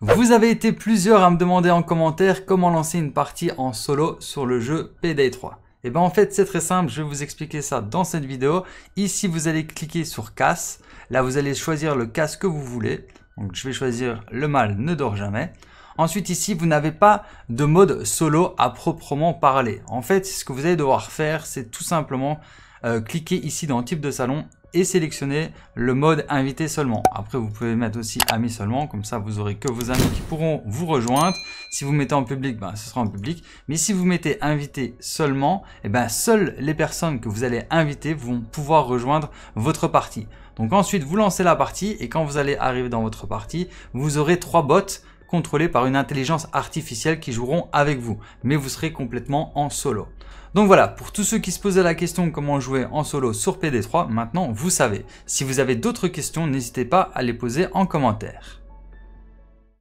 Vous avez été plusieurs à me demander en commentaire comment lancer une partie en solo sur le jeu pd 3. Et bien en fait c'est très simple, je vais vous expliquer ça dans cette vidéo. Ici vous allez cliquer sur casse, là vous allez choisir le casse que vous voulez. Donc je vais choisir le mal ne dort jamais. Ensuite ici vous n'avez pas de mode solo à proprement parler. En fait ce que vous allez devoir faire c'est tout simplement euh, cliquer ici dans type de salon et sélectionnez le mode invité seulement. Après, vous pouvez mettre aussi amis seulement, comme ça vous aurez que vos amis qui pourront vous rejoindre. Si vous mettez en public, ben, ce sera en public. Mais si vous mettez invité seulement, et eh ben, seules les personnes que vous allez inviter vont pouvoir rejoindre votre partie. Donc ensuite, vous lancez la partie et quand vous allez arriver dans votre partie, vous aurez trois bots contrôlés par une intelligence artificielle qui joueront avec vous, mais vous serez complètement en solo. Donc voilà, pour tous ceux qui se posaient la question comment jouer en solo sur PD3, maintenant vous savez. Si vous avez d'autres questions, n'hésitez pas à les poser en commentaire.